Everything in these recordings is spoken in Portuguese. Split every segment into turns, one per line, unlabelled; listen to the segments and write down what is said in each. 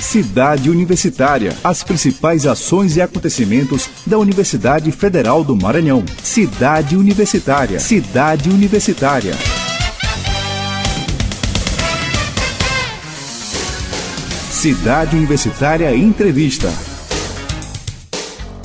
Cidade Universitária, as principais ações e acontecimentos da Universidade Federal do Maranhão. Cidade Universitária, Cidade Universitária. Cidade Universitária Entrevista.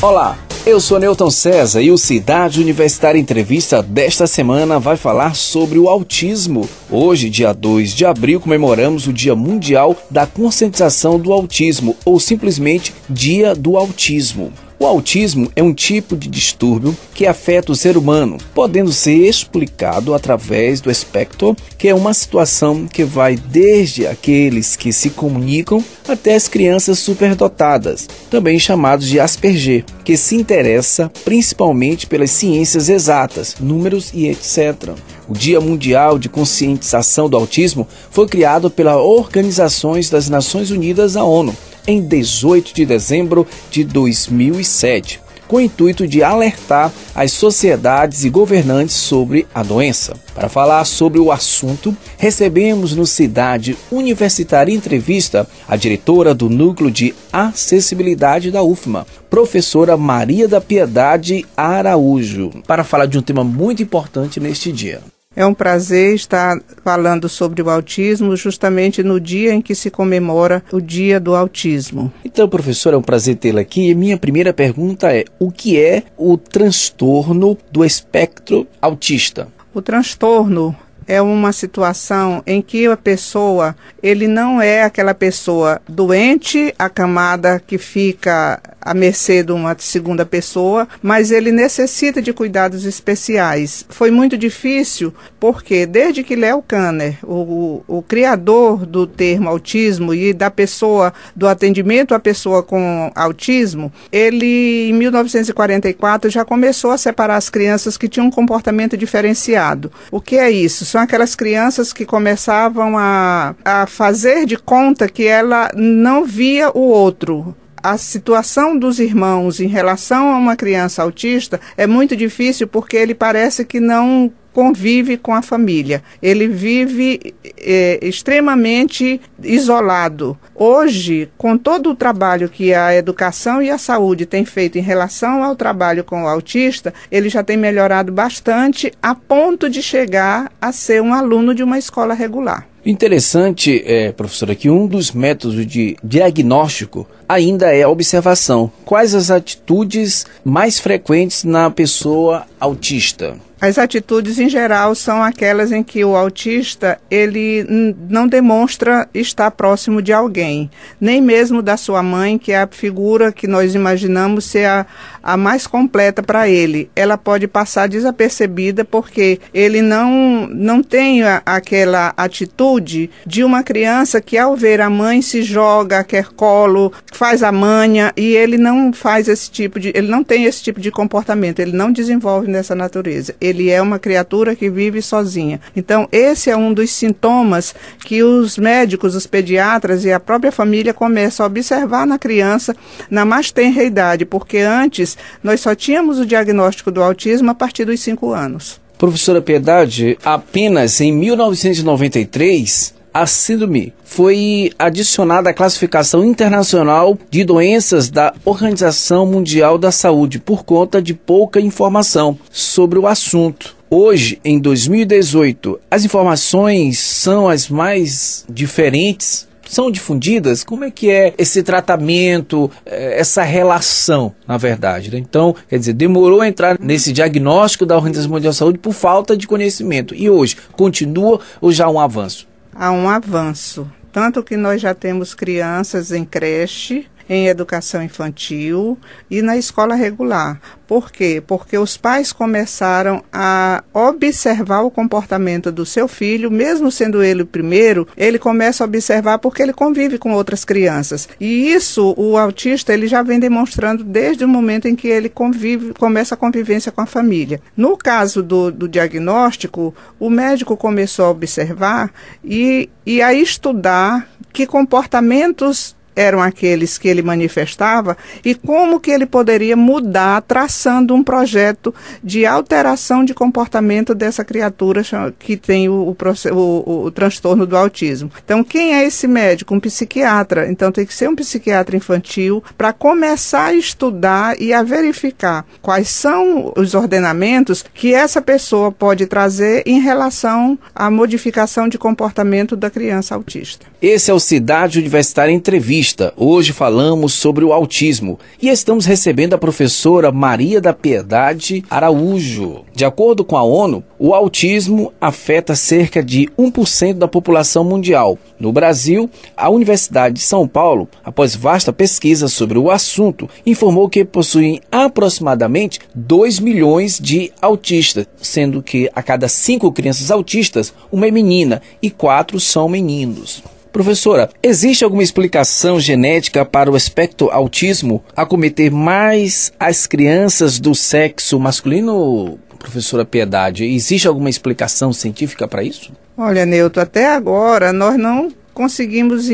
Olá, eu sou Newton César e o Cidade Universitária Entrevista desta semana vai falar sobre o autismo. Hoje, dia 2 de abril, comemoramos o Dia Mundial da Conscientização do Autismo, ou simplesmente Dia do Autismo. O autismo é um tipo de distúrbio que afeta o ser humano, podendo ser explicado através do espectro, que é uma situação que vai desde aqueles que se comunicam até as crianças superdotadas, também chamados de Asperger, que se interessa principalmente pelas ciências exatas, números e etc. O Dia Mundial de Conscientização do Autismo foi criado pelas Organizações das Nações Unidas, a ONU, em 18 de dezembro de 2007, com o intuito de alertar as sociedades e governantes sobre a doença. Para falar sobre o assunto, recebemos no Cidade Universitária Entrevista a diretora do Núcleo de Acessibilidade da UFMA, professora Maria da Piedade Araújo, para falar de um tema muito
importante neste dia. É um prazer estar falando sobre o autismo justamente no dia em que se comemora o Dia do Autismo.
Então, professor, é um prazer tê-la aqui. E minha primeira pergunta é: o que é o transtorno do espectro
autista? O transtorno é uma situação em que a pessoa, ele não é aquela pessoa doente, acamada, que fica à mercê de uma segunda pessoa, mas ele necessita de cuidados especiais. Foi muito difícil, porque desde que Léo Kanner, o, o, criador do termo autismo e da pessoa, do atendimento à pessoa com autismo, ele, em 1944, já começou a separar as crianças que tinham um comportamento diferenciado. O que é isso? são aquelas crianças que começavam a, a fazer de conta que ela não via o outro a situação dos irmãos em relação a uma criança autista é muito difícil porque ele parece que não convive com a família. Ele vive é, extremamente isolado. Hoje, com todo o trabalho que a educação e a saúde têm feito em relação ao trabalho com o autista, ele já tem melhorado bastante a ponto de chegar a ser um aluno de uma escola regular.
Interessante, é, professora, que um dos métodos de diagnóstico ainda é a observação. Quais as atitudes mais frequentes na pessoa autista?
As atitudes em geral são aquelas em que o autista ele não demonstra estar próximo de alguém, nem mesmo da sua mãe, que é a figura que nós imaginamos ser a, a mais completa para ele. Ela pode passar desapercebida porque ele não, não tem a, aquela atitude de uma criança que, ao ver a mãe, se joga, quer colo, faz a manha e ele não faz esse tipo de, ele não tem esse tipo de comportamento, ele não desenvolve nessa natureza. Ele é uma criatura que vive sozinha. Então, esse é um dos sintomas que os médicos, os pediatras e a própria família começam a observar na criança na mais tenra idade, porque antes nós só tínhamos o diagnóstico do autismo a partir dos 5 anos.
Professora Piedade, apenas em 1993 a síndrome foi adicionada à classificação internacional de doenças da Organização Mundial da Saúde por conta de pouca informação sobre o assunto. Hoje, em 2018, as informações são as mais diferentes são difundidas? Como é que é esse tratamento, eh, essa relação, na verdade? Né? Então, quer dizer, demorou a entrar nesse diagnóstico da Organização Mundial da Saúde por falta de conhecimento. E hoje, continua ou já um avanço?
a um avanço. Tanto que nós já temos crianças em creche em educação infantil e na escola regular. Por quê? Porque os pais começaram a observar o comportamento do seu filho, mesmo sendo ele o primeiro, ele começa a observar porque ele convive com outras crianças. E isso o autista ele já vem demonstrando desde o momento em que ele convive, começa a convivência com a família. No caso do, do diagnóstico, o médico começou a observar e, e a estudar que comportamentos eram aqueles que ele manifestava e como que ele poderia mudar traçando um projeto de alteração de comportamento dessa criatura que tem o, o, o, o transtorno do autismo. Então, quem é esse médico? Um psiquiatra. Então, tem que ser um psiquiatra infantil para começar a estudar e a verificar quais são os ordenamentos que essa pessoa pode trazer em relação à modificação de comportamento da criança autista.
Esse é o Cidade Universitária Entrevista Hoje falamos sobre o autismo e estamos recebendo a professora Maria da Piedade Araújo. De acordo com a ONU, o autismo afeta cerca de 1% da população mundial. No Brasil, a Universidade de São Paulo, após vasta pesquisa sobre o assunto, informou que possuem aproximadamente 2 milhões de autistas, sendo que a cada 5 crianças autistas, uma é menina e 4 são meninos. Professora, existe alguma explicação genética para o aspecto autismo acometer mais as crianças do sexo masculino, professora Piedade? Existe alguma explicação científica para isso?
Olha, Neuto, até agora nós não conseguimos,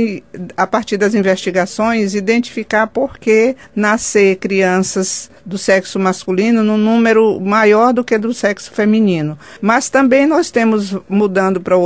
a partir das investigações, identificar por que nascer crianças do sexo masculino num número maior do que do sexo feminino. Mas também nós temos, mudando para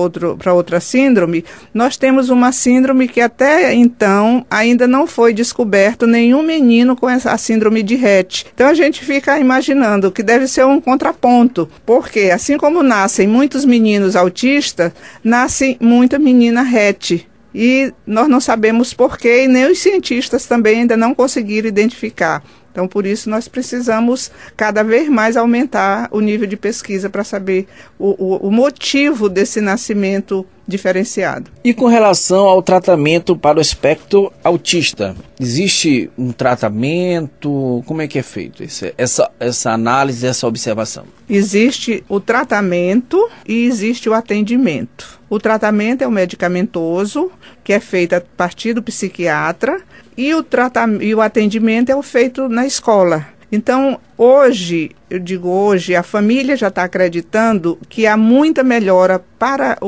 outra síndrome, nós temos uma síndrome que até então ainda não foi descoberto nenhum menino com a síndrome de Rett. Então a gente fica imaginando que deve ser um contraponto, porque assim como nascem muitos meninos autistas, nasce muita menina Rett e nós não sabemos porquê e nem os cientistas também ainda não conseguiram identificar. Então, por isso, nós precisamos cada vez mais aumentar o nível de pesquisa para saber o, o, o, motivo desse nascimento diferenciado. E com relação ao
tratamento para o espectro autista, existe um tratamento? Como é que é feito esse, essa, essa análise, essa observação?
Existe o tratamento e existe o atendimento. O tratamento é o medicamentoso, que é feito a partir do psiquiatra, e o, tratam e o atendimento é o feito na escola então, hoje, eu digo hoje, a família já está acreditando que há muita melhora para o,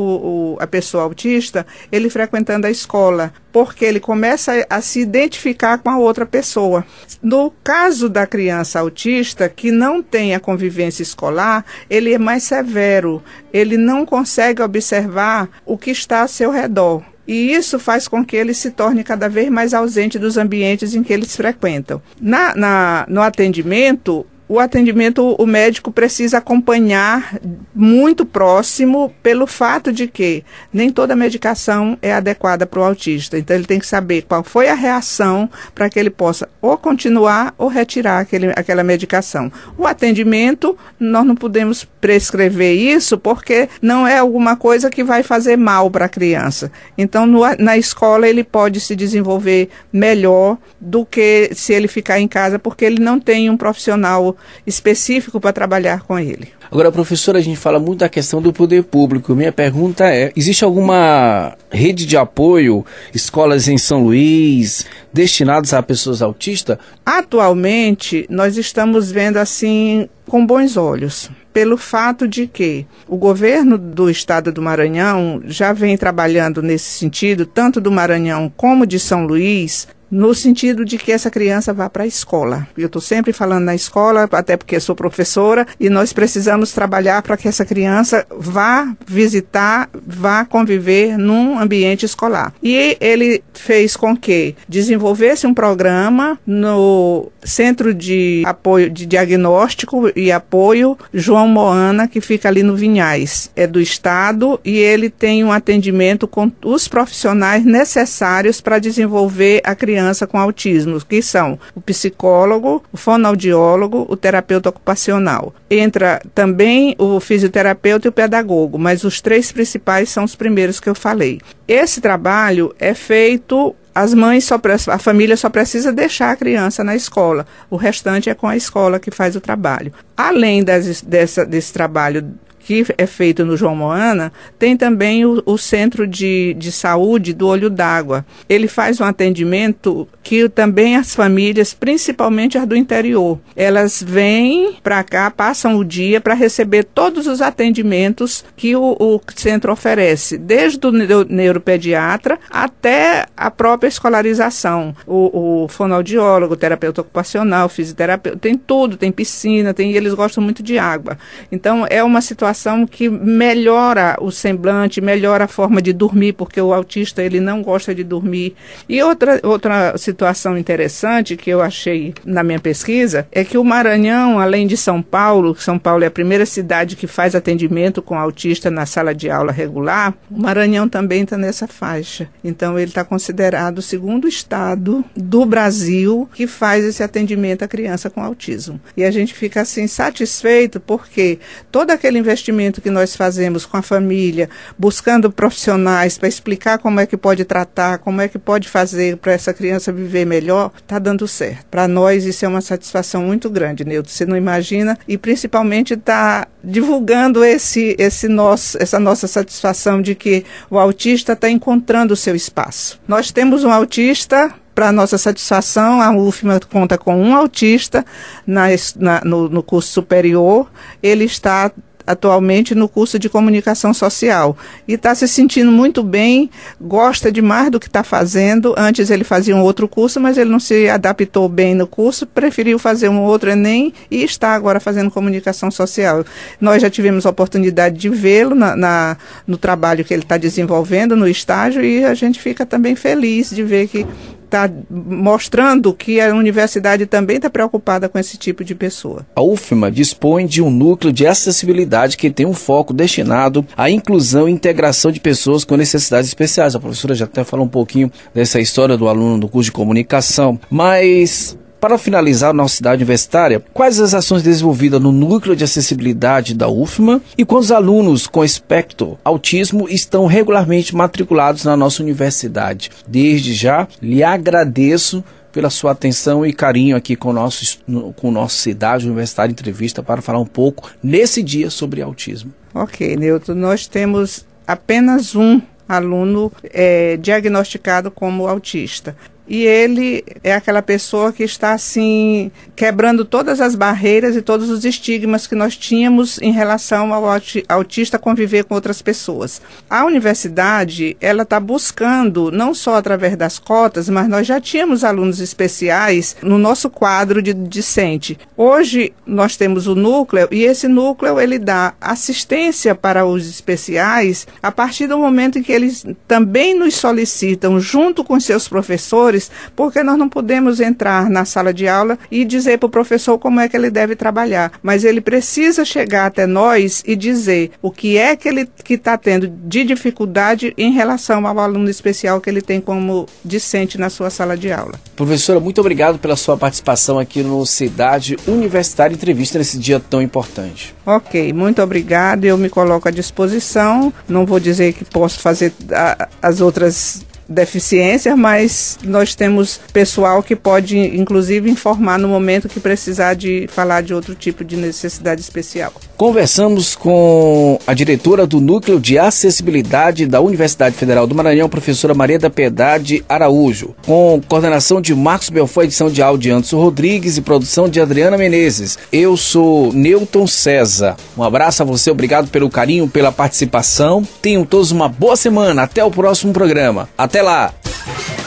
o, a pessoa autista ele frequentando a escola, porque ele começa a, a se identificar com a outra pessoa. No caso da criança autista que não tem a convivência escolar, ele é mais severo, ele não consegue observar o que está a seu redor e isso faz com que ele se torne cada vez mais ausente dos ambientes em que eles frequentam. Na, na no atendimento, o atendimento, o médico precisa acompanhar muito próximo pelo fato de que nem toda medicação é adequada para o autista. Então, ele tem que saber qual foi a reação para que ele possa ou continuar ou retirar aquele, aquela medicação. O atendimento, nós não podemos prescrever isso porque não é alguma coisa que vai fazer mal para a criança. Então, no, na escola, ele pode se desenvolver melhor do que se ele ficar em casa, porque ele não tem um profissional específico para trabalhar com ele.
Agora, professora, a gente fala muito da questão do poder público. Minha pergunta é: existe alguma rede de apoio, escolas em São Luís, destinadas a pessoas autistas?
Atualmente, nós estamos vendo assim com bons olhos, pelo fato de que o governo do estado do Maranhão já vem trabalhando nesse sentido, tanto do Maranhão como de São Luís, no sentido de que essa criança vá para a escola. Eu estou sempre falando na escola, até porque sou professora, e nós precisamos trabalhar para que essa criança vá visitar, vá conviver num ambiente escolar. E ele fez com que desenvolvesse um programa no Centro de Apoio de Diagnóstico e Apoio João Moana, que fica ali no Vinhais. É do Estado e ele tem um atendimento com os profissionais necessários para desenvolver a criança criança com autismo, que são o psicólogo, o fonoaudiólogo, o terapeuta ocupacional. Entra também o fisioterapeuta e o pedagogo, mas os três principais são os primeiros que eu falei. Esse trabalho é feito as mães só a família só precisa deixar a criança na escola. O restante é com a escola que faz o trabalho. Além das, dessa, desse trabalho que é feito no João Moana, tem também o, o Centro de, de Saúde do Olho d'Água. Ele faz um atendimento que também as famílias, principalmente as do interior, elas vêm para cá, passam o dia para receber todos os atendimentos que o, o centro oferece, desde o neuropediatra até a própria escolarização. O, o fonoaudiólogo, terapeuta ocupacional, fisioterapeuta, tem tudo, tem piscina, tem, eles gostam muito de água. Então é uma situação que melhora o semblante, melhora a forma de dormir, porque o autista ele não gosta de dormir. E outra outra situação situação interessante que eu achei na minha pesquisa é que o Maranhão, além de São Paulo, São Paulo é a primeira cidade que faz atendimento com autista na sala de aula regular, o Maranhão também está nessa faixa. Então, ele está considerado o segundo estado do Brasil que faz esse atendimento à criança com autismo. E a gente fica assim satisfeito porque todo aquele investimento que nós fazemos com a família, buscando profissionais para explicar como é que pode tratar, como é que pode fazer para essa criança viver viver melhor, está dando certo. Para nós isso é uma satisfação muito grande, Neudo, você não imagina, e principalmente está divulgando esse, esse nosso, essa nossa satisfação de que o autista está encontrando o seu espaço. Nós temos um autista para nossa satisfação, a UFMA conta com um autista na, na, no, no, curso superior. Ele está atualmente no curso de comunicação social e está se sentindo muito bem, gosta demais do que está fazendo. Antes ele fazia um outro curso, mas ele não se adaptou bem no curso, preferiu fazer um outro Enem e está agora fazendo comunicação social. Nós já tivemos a oportunidade de vê-lo na, na, no trabalho que ele está desenvolvendo, no estágio, e a gente fica também feliz de ver que está mostrando que a universidade também está preocupada com esse tipo de pessoa.
A UFMA dispõe de um núcleo de acessibilidade que tem um foco destinado à inclusão e integração de pessoas com necessidades especiais. A professora já até falou um pouquinho dessa história do aluno do curso de comunicação, mas para finalizar nossa cidade universitária, quais as ações desenvolvidas no núcleo de acessibilidade da UFMA e quantos alunos com espectro autismo estão regularmente matriculados na nossa universidade? Desde já, lhe agradeço pela sua atenção e carinho aqui com o nosso, com nossa cidade universitária entrevista para falar um pouco nesse dia sobre autismo.
Ok, Neutro, nós temos apenas um aluno é, diagnosticado como autista e ele é aquela pessoa que está assim quebrando todas as barreiras e todos os estigmas que nós tínhamos em relação ao autista conviver com outras pessoas. A universidade ela está buscando não só através das cotas, mas nós já tínhamos alunos especiais no nosso quadro de discente. Hoje nós temos o núcleo e esse núcleo ele dá assistência para os especiais a partir do momento em que eles também nos solicitam junto com seus professores professores, porque nós não podemos entrar na sala de aula e dizer para o professor como é que ele deve trabalhar, mas ele precisa chegar até nós e dizer o que é que ele que está tendo de dificuldade em relação ao aluno especial que ele tem como discente na sua sala de aula.
Professora, muito obrigado pela sua participação aqui no Cidade Universitária Entrevista nesse dia tão importante.
Ok, muito obrigado. Eu me coloco à disposição. Não vou dizer que posso fazer a, as outras deficiência, mas nós temos pessoal que pode, inclusive, informar no momento que precisar de falar de outro tipo de necessidade especial.
Conversamos com a diretora do Núcleo de Acessibilidade da Universidade Federal do Maranhão, professora Maria da Piedade Araújo, com coordenação de Marcos Belfó, edição de áudio Anderson Rodrigues e produção de Adriana Menezes. Eu sou Newton César. Um abraço a você, obrigado pelo carinho, pela participação. Tenham todos uma boa semana. Até o próximo programa. Até lá!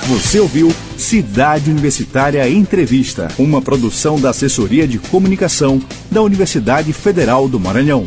Você ouviu Cidade Universitária Entrevista, uma produção da Assessoria de Comunicação da Universidade Federal do Maranhão.